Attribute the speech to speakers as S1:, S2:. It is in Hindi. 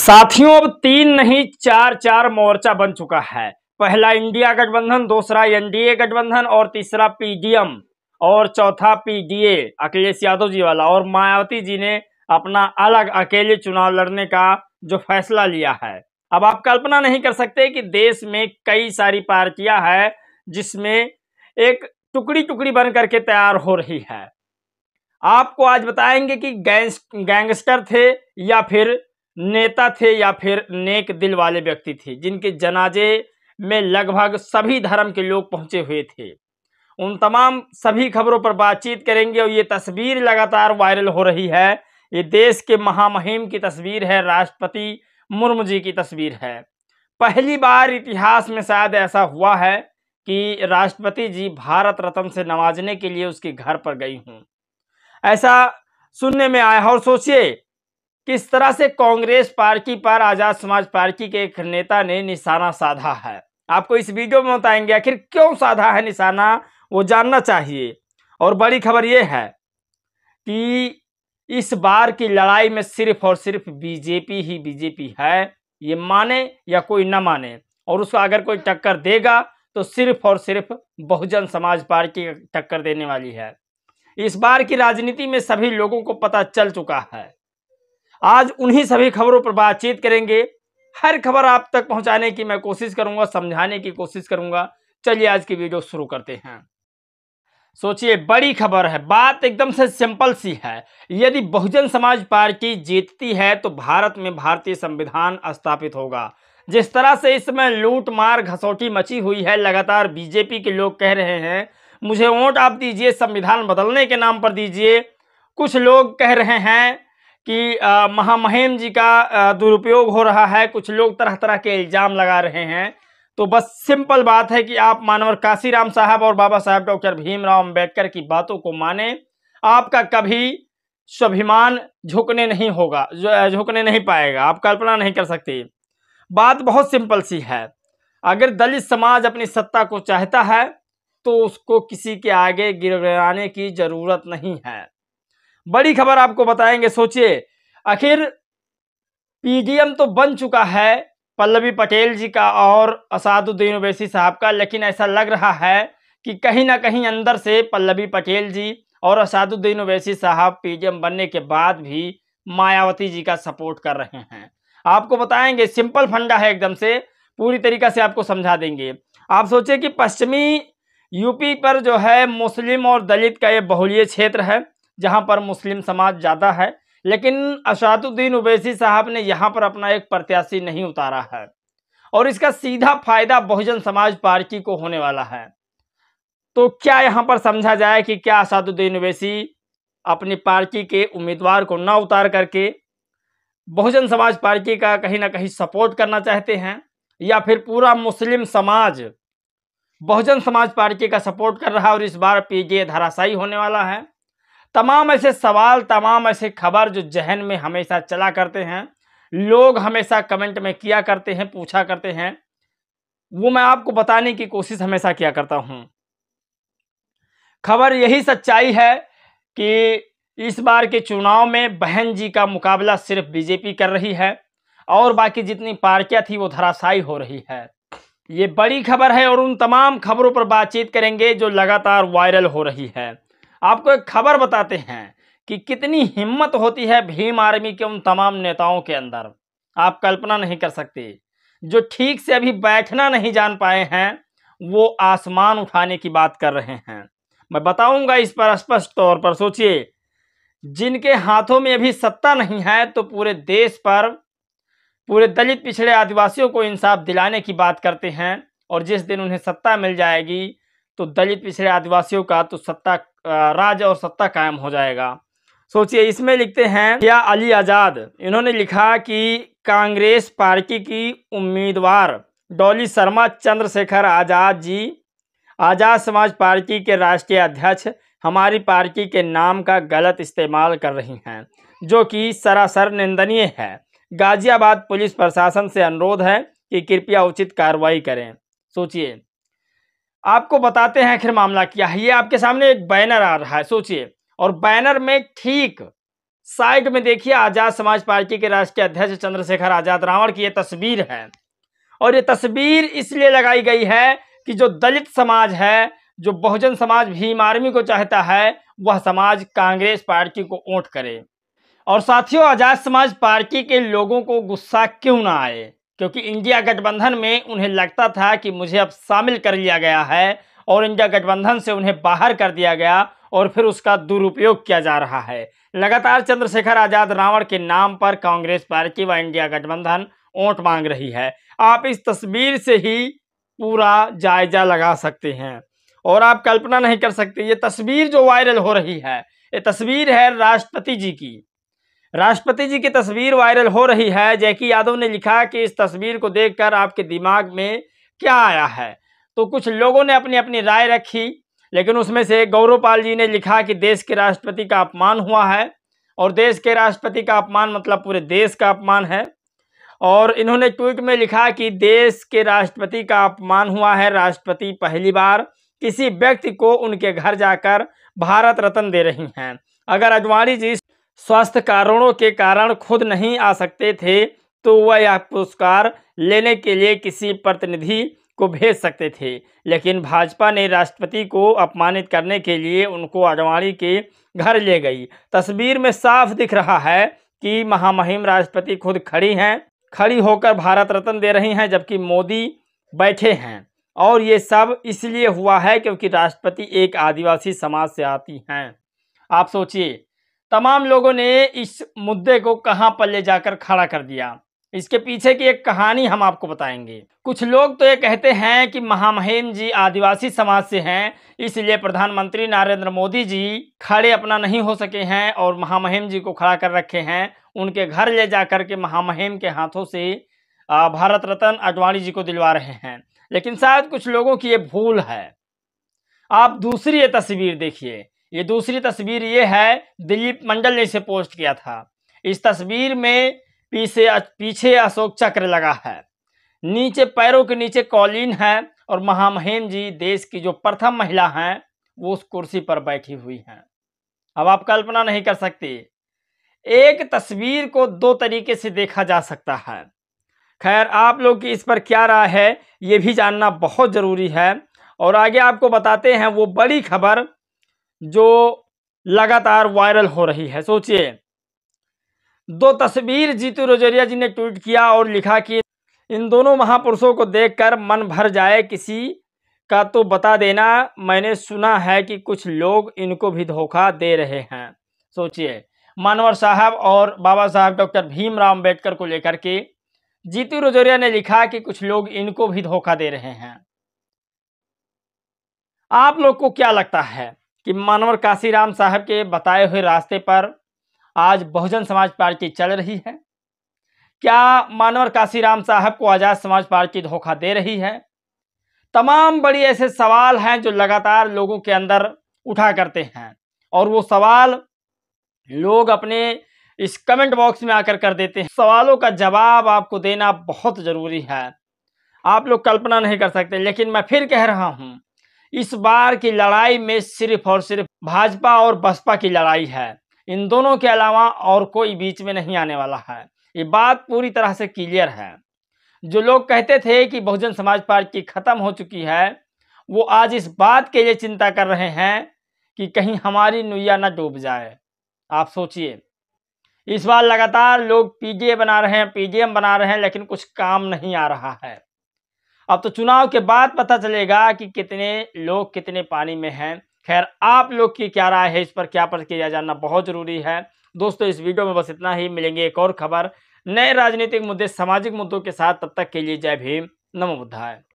S1: साथियों अब तीन नहीं चार चार मोर्चा बन चुका है पहला इंडिया गठबंधन दूसरा एनडीए गठबंधन और तीसरा पीडीएम और चौथा पीडीए अखिलेश यादव जी वाला और मायावती जी ने अपना अलग अकेले चुनाव लड़ने का जो फैसला लिया है अब आप कल्पना नहीं कर सकते कि देश में कई सारी पार्टियां हैं जिसमें एक टुकड़ी टुकड़ी बन करके तैयार हो रही है आपको आज बताएंगे कि गैंग गैंगस्टर थे या फिर नेता थे या फिर नेक दिल वाले व्यक्ति थे जिनके जनाजे में लगभग सभी धर्म के लोग पहुंचे हुए थे उन तमाम सभी खबरों पर बातचीत करेंगे और ये तस्वीर लगातार वायरल हो रही है ये देश के महामहिम की तस्वीर है राष्ट्रपति मुर्मू जी की तस्वीर है पहली बार इतिहास में शायद ऐसा हुआ है कि राष्ट्रपति जी भारत रत्न से नवाजने के लिए उसके घर पर गई हूँ ऐसा सुनने में आया और सोचिए किस तरह से कांग्रेस पार्टी पर आज़ाद समाज पार्टी के एक नेता ने निशाना साधा है आपको इस वीडियो में बताएंगे आखिर क्यों साधा है निशाना वो जानना चाहिए और बड़ी खबर ये है कि इस बार की लड़ाई में सिर्फ और सिर्फ बीजेपी ही बीजेपी है ये माने या कोई ना माने और उसको अगर कोई टक्कर देगा तो सिर्फ और सिर्फ बहुजन समाज पार्टी टक्कर देने वाली है इस बार की राजनीति में सभी लोगों को पता चल चुका है आज उन्हीं सभी खबरों पर बातचीत करेंगे हर खबर आप तक पहुंचाने की मैं कोशिश करूंगा समझाने की कोशिश करूंगा चलिए आज की वीडियो शुरू करते हैं सोचिए बड़ी खबर है बात एकदम से सिंपल सी है यदि बहुजन समाज पार्टी जीतती है तो भारत में भारतीय संविधान स्थापित होगा जिस तरह से इसमें लूट मार घसौटी मची हुई है लगातार बीजेपी के लोग कह रहे हैं मुझे वोट आप दीजिए संविधान बदलने के नाम पर दीजिए कुछ लोग कह रहे हैं कि महामहिम जी का दुरुपयोग हो रहा है कुछ लोग तरह तरह के इल्ज़ाम लगा रहे हैं तो बस सिंपल बात है कि आप मानवर काशीराम साहब और बाबा साहब डॉक्टर भीमराव अम्बेडकर की बातों को माने आपका कभी स्वाभिमान झुकने नहीं होगा झुकने नहीं पाएगा आप कल्पना नहीं कर सकते बात बहुत सिंपल सी है अगर दलित समाज अपनी सत्ता को चाहता है तो उसको किसी के आगे गिर की ज़रूरत नहीं है बड़ी खबर आपको बताएंगे सोचिए आखिर पीडीएम तो बन चुका है पल्लवी पटेल जी का और असादुद्दीन ओवैसी साहब का लेकिन ऐसा लग रहा है कि कहीं ना कहीं अंदर से पल्लवी पटेल जी और असादुद्दीन ओवैसी साहब पीडीएम बनने के बाद भी मायावती जी का सपोर्ट कर रहे हैं आपको बताएंगे सिंपल फंडा है एकदम से पूरी तरीका से आपको समझा देंगे आप सोचिए कि पश्चिमी यूपी पर जो है मुस्लिम और दलित का ये बहुलीय क्षेत्र है जहां पर मुस्लिम समाज ज़्यादा है लेकिन असादुद्दीन उवैसी साहब ने यहाँ पर अपना एक प्रत्याशी नहीं उतारा है और इसका सीधा फायदा बहुजन समाज पार्टी को होने वाला है तो क्या यहाँ पर समझा जाए कि क्या असादुद्दीन उवैसी अपनी पार्टी के उम्मीदवार को ना उतार करके बहुजन समाज पार्टी का कहीं ना कहीं सपोर्ट करना चाहते हैं या फिर पूरा मुस्लिम समाज बहुजन समाज पार्टी का सपोर्ट कर रहा है और इस बार पीजे धराशायी होने वाला है तमाम ऐसे सवाल तमाम ऐसे खबर जो जहन में हमेशा चला करते हैं लोग हमेशा कमेंट में किया करते हैं पूछा करते हैं वो मैं आपको बताने की कोशिश हमेशा किया करता हूँ खबर यही सच्चाई है कि इस बार के चुनाव में बहन जी का मुकाबला सिर्फ बीजेपी कर रही है और बाकी जितनी पार्टियां थी वो धराशायी हो रही है ये बड़ी खबर है और उन तमाम खबरों पर बातचीत करेंगे जो लगातार वायरल हो रही है आपको एक खबर बताते हैं कि कितनी हिम्मत होती है भीम आर्मी के उन तमाम नेताओं के अंदर आप कल्पना नहीं कर सकते जो ठीक से अभी बैठना नहीं जान पाए हैं वो आसमान उठाने की बात कर रहे हैं मैं बताऊंगा इस पर स्पष्ट तौर पर सोचिए जिनके हाथों में अभी सत्ता नहीं है तो पूरे देश पर पूरे दलित पिछड़े आदिवासियों को इंसाफ दिलाने की बात करते हैं और जिस दिन उन्हें सत्ता मिल जाएगी तो दलित पिछड़े आदिवासियों का तो सत्ता राज और सत्ता कायम हो जाएगा सोचिए इसमें लिखते हैं क्या अली आज़ाद इन्होंने लिखा कि कांग्रेस पार्टी की उम्मीदवार डॉली शर्मा चंद्रशेखर आज़ाद जी आज़ाद समाज पार्टी के राष्ट्रीय अध्यक्ष हमारी पार्टी के नाम का गलत इस्तेमाल कर रही हैं जो कि सरासर निंदनीय है गाजियाबाद पुलिस प्रशासन से अनुरोध है कि कृपया उचित कार्रवाई करें सोचिए आपको बताते हैं आखिर मामला क्या है ये आपके सामने एक बैनर आ रहा है सोचिए और बैनर में ठीक साइड में देखिए आज़ाद समाज पार्टी के राष्ट्रीय अध्यक्ष चंद्रशेखर आज़ाद रावण की ये तस्वीर है और ये तस्वीर इसलिए लगाई गई है कि जो दलित समाज है जो बहुजन समाज भीम आर्मी को चाहता है वह समाज कांग्रेस पार्टी को ओट करे और साथियों आज़ाद समाज पार्टी के लोगों को गुस्सा क्यों ना आए क्योंकि इंडिया गठबंधन में उन्हें लगता था कि मुझे अब शामिल कर लिया गया है और इंडिया गठबंधन से उन्हें बाहर कर दिया गया और फिर उसका दुरुपयोग किया जा रहा है लगातार चंद्रशेखर आजाद रावण के नाम पर कांग्रेस पार्टी व इंडिया गठबंधन वोट मांग रही है आप इस तस्वीर से ही पूरा जायजा लगा सकते हैं और आप कल्पना नहीं कर सकते ये तस्वीर जो वायरल हो रही है ये तस्वीर है राष्ट्रपति जी की राष्ट्रपति जी की तस्वीर वायरल हो रही है जैकी यादव ने लिखा कि इस तस्वीर को देखकर आपके दिमाग में क्या आया है तो कुछ लोगों ने अपनी अपनी राय रखी लेकिन उसमें से गौरवपाल जी ने लिखा कि देश के राष्ट्रपति का अपमान हुआ है और देश के राष्ट्रपति का अपमान मतलब पूरे देश का अपमान है और इन्होंने ट्वीट में लिखा कि देश के राष्ट्रपति का अपमान हुआ है राष्ट्रपति पहली बार किसी व्यक्ति को उनके घर जाकर भारत रत्न दे रही हैं अगर अडवाणी जी स्वास्थ्य कारणों के कारण खुद नहीं आ सकते थे तो वह यह पुरस्कार लेने के लिए किसी प्रतिनिधि को भेज सकते थे लेकिन भाजपा ने राष्ट्रपति को अपमानित करने के लिए उनको आडवाणी के घर ले गई तस्वीर में साफ दिख रहा है कि महामहिम राष्ट्रपति खुद खड़ी हैं खड़ी होकर भारत रत्न दे रही हैं जबकि मोदी बैठे हैं और ये सब इसलिए हुआ है क्योंकि राष्ट्रपति एक आदिवासी समाज से आती हैं आप सोचिए तमाम लोगों ने इस मुद्दे को कहां पर ले जाकर खड़ा कर दिया इसके पीछे की एक कहानी हम आपको बताएंगे कुछ लोग तो ये कहते हैं कि महामहिम जी आदिवासी समाज से हैं इसलिए प्रधानमंत्री नरेंद्र मोदी जी खड़े अपना नहीं हो सके हैं और महामहिम जी को खड़ा कर रखे हैं उनके घर ले जाकर के महामहिम के हाथों से भारत रत्न अडवाणी जी को दिलवा रहे हैं लेकिन शायद कुछ लोगों की ये भूल है आप दूसरी ये तस्वीर देखिए ये दूसरी तस्वीर ये है दिलीप मंडल ने इसे पोस्ट किया था इस तस्वीर में पीछे पीछे अशोक चक्र लगा है नीचे पैरों के नीचे कॉलिन है और महामहिम जी देश की जो प्रथम महिला हैं वो उस कुर्सी पर बैठी हुई हैं अब आप कल्पना नहीं कर सकती एक तस्वीर को दो तरीके से देखा जा सकता है खैर आप लोग की इस पर क्या राय है ये भी जानना बहुत ज़रूरी है और आगे आपको बताते हैं वो बड़ी खबर जो लगातार वायरल हो रही है सोचिए दो तस्वीर जीतू रोजरिया जी ने ट्वीट किया और लिखा कि इन दोनों महापुरुषों को देखकर मन भर जाए किसी का तो बता देना मैंने सुना है कि कुछ लोग इनको भी धोखा दे रहे हैं सोचिए मानवर साहब और बाबा साहब डॉक्टर भीमराव अम्बेडकर को लेकर के जीतू रोजोरिया ने लिखा कि कुछ लोग इनको भी धोखा दे रहे हैं आप लोग को क्या लगता है कि मानवर काशीराम साहब के बताए हुए रास्ते पर आज बहुजन समाज पार्टी चल रही है क्या मानवर काशीराम साहब को आज़ाद समाज पार्टी धोखा दे रही है तमाम बड़ी ऐसे सवाल हैं जो लगातार लोगों के अंदर उठा करते हैं और वो सवाल लोग अपने इस कमेंट बॉक्स में आकर कर देते हैं सवालों का जवाब आपको देना बहुत ज़रूरी है आप लोग कल्पना नहीं कर सकते लेकिन मैं फिर कह रहा हूँ इस बार की लड़ाई में सिर्फ और सिर्फ भाजपा और बसपा की लड़ाई है इन दोनों के अलावा और कोई बीच में नहीं आने वाला है ये बात पूरी तरह से क्लियर है जो लोग कहते थे कि बहुजन समाज पार्टी खत्म हो चुकी है वो आज इस बात के लिए चिंता कर रहे हैं कि कहीं हमारी नुया न डूब जाए आप सोचिए इस बार लगातार लोग पीजीए बना रहे हैं पीजीएम बना रहे हैं लेकिन कुछ काम नहीं आ रहा है अब तो चुनाव के बाद पता चलेगा कि कितने लोग कितने पानी में हैं खैर आप लोग की क्या राय है इस पर क्या प्रतिक्रिया जानना बहुत ज़रूरी है दोस्तों इस वीडियो में बस इतना ही मिलेंगे एक और खबर नए राजनीतिक मुद्दे सामाजिक मुद्दों के साथ तब तक के लिए जय भीम नमो बुद्धाय